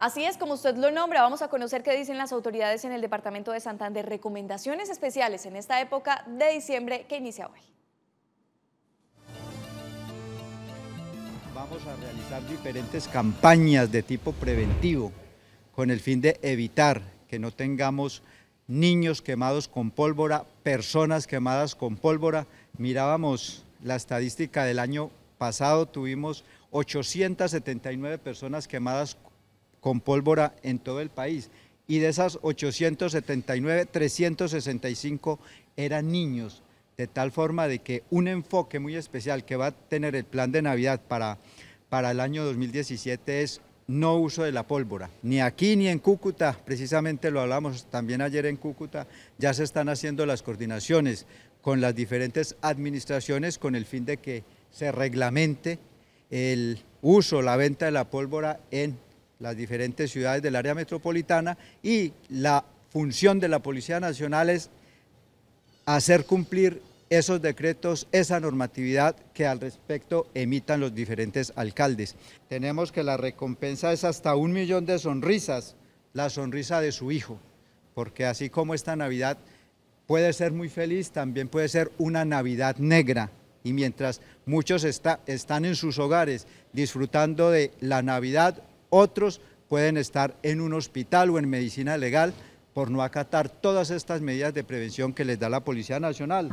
Así es, como usted lo nombra, vamos a conocer qué dicen las autoridades en el departamento de Santander. Recomendaciones especiales en esta época de diciembre que inicia hoy. Vamos a realizar diferentes campañas de tipo preventivo con el fin de evitar que no tengamos niños quemados con pólvora, personas quemadas con pólvora. Mirábamos la estadística del año pasado, tuvimos 879 personas quemadas con pólvora en todo el país. Y de esas 879, 365 eran niños, de tal forma de que un enfoque muy especial que va a tener el plan de Navidad para, para el año 2017 es no uso de la pólvora, ni aquí ni en Cúcuta, precisamente lo hablamos también ayer en Cúcuta, ya se están haciendo las coordinaciones con las diferentes administraciones con el fin de que se reglamente el uso, la venta de la pólvora en las diferentes ciudades del área metropolitana y la función de la Policía Nacional es hacer cumplir esos decretos, esa normatividad que al respecto emitan los diferentes alcaldes. Tenemos que la recompensa es hasta un millón de sonrisas, la sonrisa de su hijo, porque así como esta Navidad puede ser muy feliz, también puede ser una Navidad negra. Y mientras muchos están en sus hogares disfrutando de la Navidad, otros pueden estar en un hospital o en medicina legal por no acatar todas estas medidas de prevención que les da la Policía Nacional.